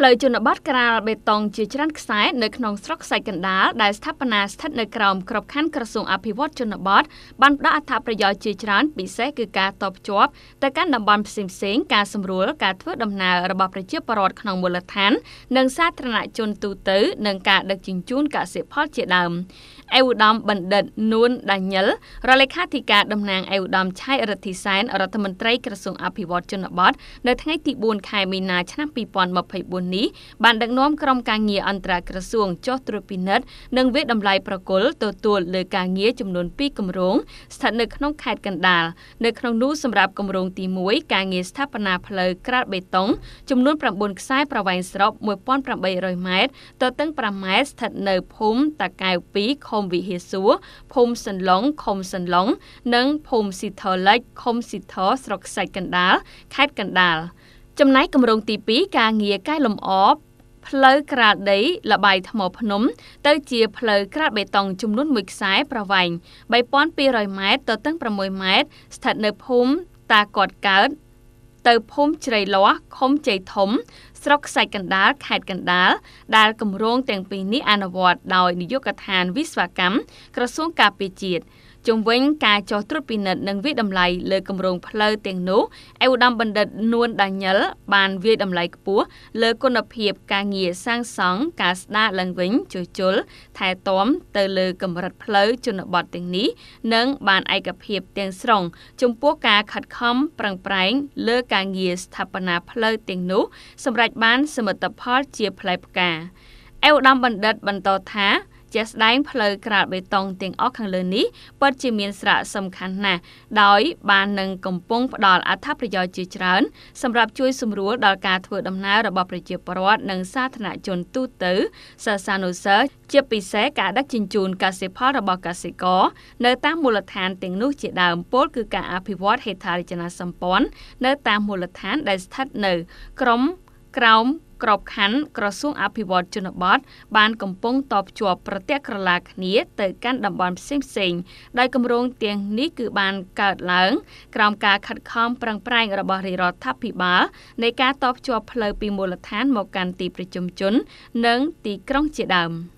ផ្លូវជនបទក្រាលបេតុងជាច្រើនខ្សែនៅក្នុងស្រុកខ្សាច់កណ្ដាលដែលស្ថាបនាស្ថិតនៅក្រោមក្របខ័ណ្ឌក្រសួងអភិវឌ្ឍជនបទបានផ្ដល់អត្ថប្រយោជន៍ជាច្រើនពិសេសគឺការតបជាប់ទៅកាន់តំបន់ផ្សេងៗការសម្រួលការធ្វើដំណើររបស់ប្រជាពលរដ្ឋក្នុងមូលដ្ឋាននិងសាធារណជនទូទៅនិងការដឹកជញ្ជូនកសិផលជាដើមអេវឧត្តមបណ្ឌិតនួនដាញិលរដ្ឋលេខាធិការតំណាងអេវឧត្តមឆៃរដ្ឋិសែនរដ្ឋមន្ត្រីក្រសួងអភិវឌ្ឍជនបទនៅថ្ងៃទី4ខែមីនាឆ្នាំ2024នេះបានដឹកនាំក្រុមការងារអន្តរក្រសួងចុះត្រួតពិនិត្យនិងវិតម្លៃប្រគល់ទទួលលើការងារចំនួន2គម្រោងស្ថិតនៅក្នុងខេត្តកណ្ដាលនៅក្នុងនោះសម្រាប់គម្រោងទី1ការងារស្ថាបនាផ្លូវក្រាតបេតុងចំនួន9ខ្សែប្រវែងស្រប1800ម៉ែត្រទៅទឹង5ម៉ែត្រស្ថិតនៅភូមិតាកែវ2ខុំវិហាសួរភូមិសិនឡុងខុំសិនឡុងនិងភូមិស៊ីធរលិចខុំស៊ីធរស្រុកខ្សាច់កណ្ដាលខេត្តកណ្ដាល។ចំណែកគម្រោងទី2ការងារកែលម្អផ្លូវក្រាលដីលបាយថ្មភ្នំទៅជាផ្លូវក្រាលបេតុងចំនួន1ខ្សែប្រវែង3200ម៉ែត្រទៅទាំង6ម៉ែត្រស្ថិតនៅភូមិតាកតកើត ទៅភូមិជ្រៃលាស់ឃុំជ័យធំ ស្រុកខ្សាច់កណ្ដាលខេត្តកណ្ដាលដែលគម្រោងទាំងពីរនេះអនុវត្តដោយនាយកដ្ឋានវិស្វកម្មក្រសួងការពារជាតិជំវិញការចោះត្រួតពិនិត្យនិងវិយតម្លៃលើគម្រោងផ្លូវទាំងនោះឯឧត្តមបណ្ឌិតនួនដាញ៉ែលបានវិយតម្លៃខ្ពស់លើគុណភាពការងារសាងសង់ការស្ដារឡើងវិញជួសជុលថែទាំទៅលើកម្រិតផ្លូវជនបទទាំងនេះនិងបានឯកភាពទាំងស្រុងចំពោះការខិតខំប្រឹងប្រែងលើការងារស្ថាបនាផ្លូវទាំងនោះសម្រាប់បានសមិទ្ធផលជាផ្លែផ្កាឯឧត្តមបណ្ឌិតបន្តថាជាក់ស្ដែងផ្លូវក្រាលបេតុងទាំងអស់ខាងលើនេះពិតជាមានសារៈសំខាន់ណាស់ដោយបាននឹងកំពុងផ្ដល់អត្ថប្រយោជន៍ជាច្រើនសម្រាប់ជួយសម្រួលដល់ការធ្វើដំណើររបស់ប្រជាពលរដ្ឋនិងសាធារណជនទូទៅសាសានុសិស្សជាពិសេសការដឹកជញ្ជូនកសិផលរបស់កសិករនៅតាមមូលដ្ឋានទាំងនោះជាដើមពោលគឺការអភិវឌ្ឍហេដ្ឋារចនាសម្ព័ន្ធនៅតាមមូលដ្ឋានដែលស្ថិតនៅក្រមក្រោមក្របខ័ណ្ឌក្រសួងអភិវឌ្ឍជនបទបានកំពុងតបជាប់ប្រតិក្រឡាគ្នាទៅកាន់តំបន់ផ្សេងៗដោយគម្រោងទាំងនេះគឺបានកើតឡើងក្រោមការខិតខំប្រឹងប្រែងរបស់រាជរដ្ឋាភិបាលនៃការតបជាប់ផ្លូវពីមូលដ្ឋានមកកាន់ទីប្រជុំជននិងទីក្រុងជាដើម។